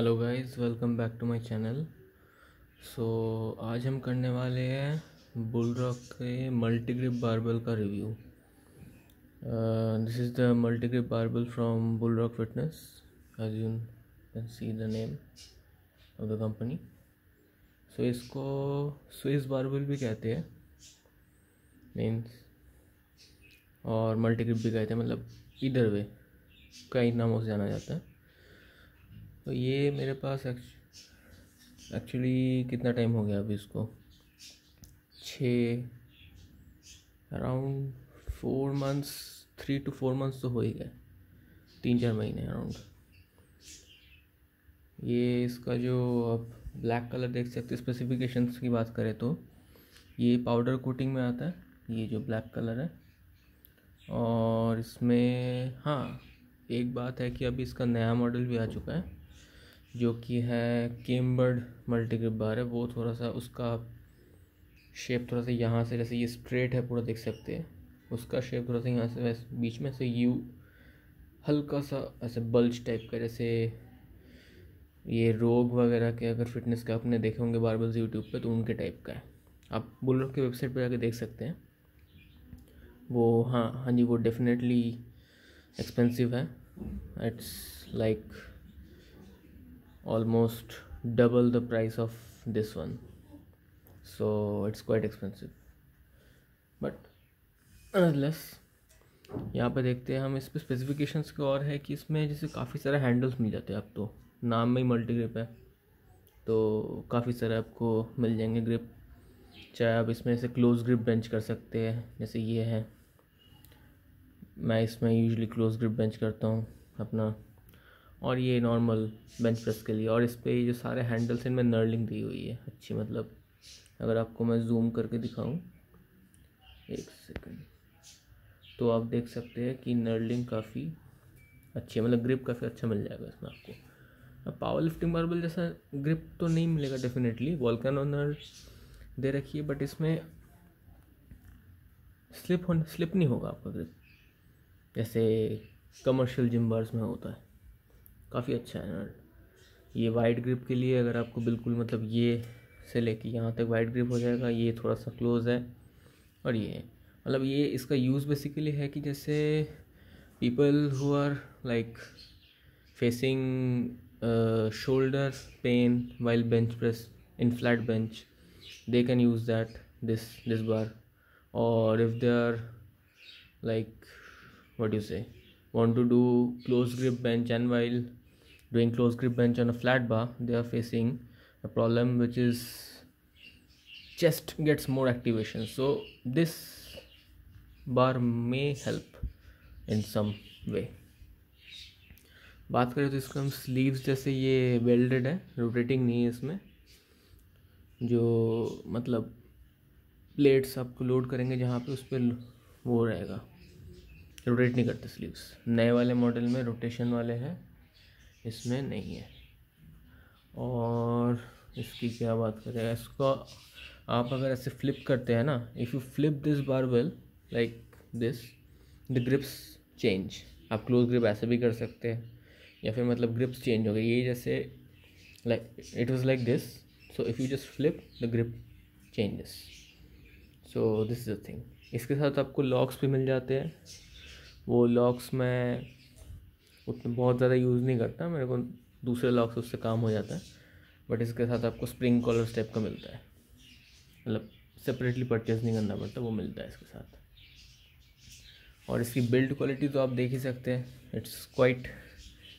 hello guys welcome back to my channel so आज हम करने वाले हैं बुल रॉक के मल्टी ग्रिप बारबल का review this is the multi grip barbell from Bull Rock fitness as you can see the name of the company so इसको Swiss barbell भी कहते हैं मीन्स और मल्टी ग्रिप भी कहते हैं मतलब इधर वे कई नामों से जाना जाता है तो ये मेरे पास एक्चुअली कितना टाइम हो गया अभी इसको छ around four months three to four months तो हो ही गए तीन चार महीने अराउंड ये इसका जो आप ब्लैक कलर देख सकते स्पेसिफिकेशंस की बात करें तो ये पाउडर कोटिंग में आता है ये जो ब्लैक कलर है और इसमें हाँ एक बात है कि अभी इसका नया मॉडल भी आ चुका है जो कि है केम्बर्ड मल्टीग्रिप बार है वो थोड़ा सा उसका शेप थोड़ा सा यहाँ से जैसे ये स्ट्रेट है पूरा देख सकते हैं उसका शेप थोड़ा सा यहाँ से वैसे बीच में से यू हल्का सा ऐसे बल्ज टाइप का जैसे ये रोग वगैरह के अगर फिटनेस के आपने देखे होंगे बारबल्स यूट्यूब पे तो उनके टाइप का है आप बुल के वेबसाइट पर जाके देख सकते हैं वो हाँ हाँ जी वो डेफिनेटली एक्सपेंसिव है it's like like, almost double the price of this one so it's quite expensive but nonetheless यहाँ पर देखते हैं हम इस पर स्पेसिफिकेशन का और है कि इसमें जैसे काफ़ी सारे हैंडल्स मिल जाते हैं आप तो, नाम में ही मल्टी ग्रिप है तो काफ़ी सारे आपको मिल जाएंगे ग्रिप चाहे आप इसमें से क्लोज ग्रिप बेंच कर सकते हैं जैसे ये है मैं इसमें यूजली क्लोज ग्रिप बेंच करता हूँ अपना और ये नॉर्मल बेंच प्रेस के लिए और इस पर जो सारे हैंडल्स इनमें नर्लिंग दी हुई है अच्छी मतलब अगर आपको मैं जूम करके दिखाऊं एक सेकंड तो आप देख सकते हैं कि नर्लिंग काफ़ी अच्छी है मतलब ग्रिप काफ़ी अच्छा मिल जाएगा इसमें आपको अब पावर लिफ्टिंग मार्बल जैसा ग्रिप तो नहीं मिलेगा डेफिनेटली वॉल्कन ऑनर दे रखी है बट इसमें स्लिप होने स्लिप नहीं होगा आपका ग्रिप जैसे कमर्शियल जिम्बर्स में होता है काफ़ी अच्छा है नट ये वाइड ग्रिप के लिए अगर आपको बिल्कुल मतलब ये से लेके यहाँ तक वाइड ग्रिप हो जाएगा ये थोड़ा सा क्लोज है और ये मतलब ये इसका यूज़ बेसिकली है कि जैसे people who are like facing shoulder pain while bench press in flat bench they can use that this this bar और if they are like what you say want to do close grip bench and while doing close grip bench on a flat bar they are facing a problem which is chest gets more activation so this bar may help in some way बात करें तो इसका हम sleeves जैसे ये welded है rotating नहीं है इसमें जो मतलब प्लेट्स आपको लोड करेंगे जहाँ पे उस पर वो रहेगा रोटेट नहीं करते स्लीव्स नए वाले मॉडल में रोटेशन वाले हैं इसमें नहीं है और इसकी क्या बात करें इसको आप अगर ऐसे फ्लिप करते हैं ना if you flip this barbell like this the grips change आप क्लोज ग्रिप ऐसे भी कर सकते हैं या फिर मतलब ग्रिप्स चेंज हो गए ये जैसे like it was like this so if you just flip the grip changes so this is a thing इसके साथ आपको लॉक्स भी मिल जाते हैं वो लॉक्स में उतना बहुत ज़्यादा यूज़ नहीं करता मेरे को दूसरे लॉक्स उससे काम हो जाता है बट इसके साथ आपको स्प्रिंग कॉलर स्टेप का मिलता है मतलब सेपरेटली परचेज नहीं करना पड़ता वो मिलता है इसके साथ और इसकी बिल्ड क्वालिटी तो आप देख ही सकते हैं it's quite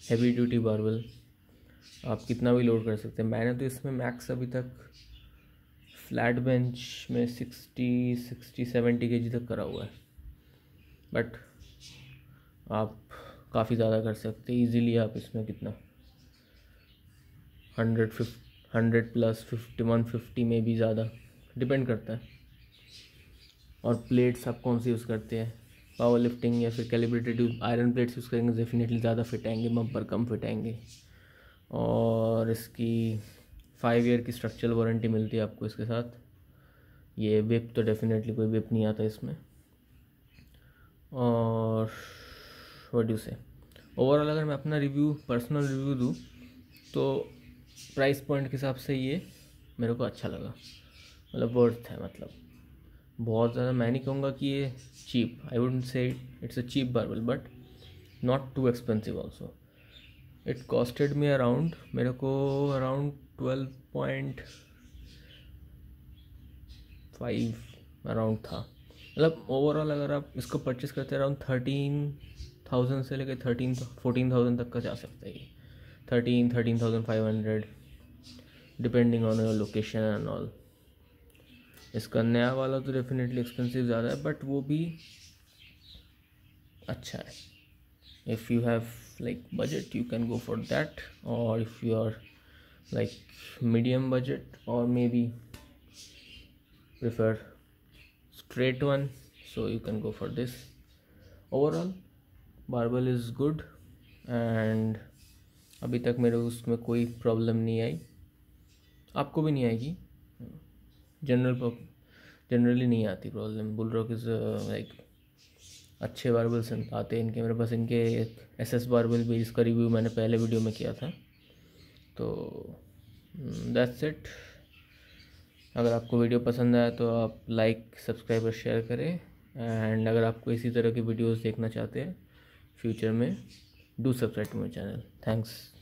heavy duty barbell आप कितना भी लोड कर सकते हैं मैंने तो इसमें मैक्स अभी तक फ्लैट बेंच में sixty sixty seventy K G तक करा हुआ है बट आप काफ़ी ज़्यादा कर सकते हैं ईजिली आप इसमें कितना हंड्रेड फिफ hundred plus fifty one fifty में भी ज़्यादा डिपेंड करता है और प्लेट्स आप कौन सी यूज़ करते हैं पावर लिफ्टिंग या फिर कैलिब्रेटेड आयरन प्लेट्स यूज़ करेंगे डेफिनेटली ज़्यादा फिट आएंगे बम्पर कम फिट आएंगे और इसकी फाइव ईयर की स्ट्रक्चरल वारंटी मिलती है आपको इसके साथ ये विप तो डेफिनेटली कोई विप नहीं आता इसमें और प्रोड्यूस है ओवरऑल अगर मैं अपना रिव्यू पर्सनल रिव्यू दूँ तो प्राइस पॉइंट के हिसाब से ये मेरे को अच्छा लगा मतलब वर्थ है मतलब बहुत ज़्यादा मैं नहीं कहूँगा कि ये cheap I would say it's a cheap barbell but not too expensive also it costed me around मेरे को around twelve point five around था मतलब ओवरऑल अगर आप इसको परचेस करते अराउंड थर्टीन थाउजेंड से लेकर थर्टीन फोर्टीन थाउजेंड तक का जा सकता है ये thirteen thirteen thousand five hundred depending on your location and all इसका नया वाला तो डेफिनेटली एक्सपेंसिव ज़्यादा है बट वो भी अच्छा है if you have like budget you can go for that और if you are like medium budget और maybe prefer straight one so you can go for this overall barbell is good and अभी तक मेरे उसमें कोई problem नहीं आई आपको भी नहीं आएगी जनरल जनरली नहीं आती problem Bull Rock is like अच्छे बारबल्स आते हैं इनके मेरे पास इनके एक एस एस बारबल भी इसका रिव्यू मैंने पहले वीडियो में किया था तो दैट्स इट अगर आपको वीडियो पसंद आया तो आप लाइक सब्सक्राइब और शेयर करें एंड अगर आपको इसी तरह की वीडियोस देखना चाहते हैं फ्यूचर में do subscribe to my channel thanks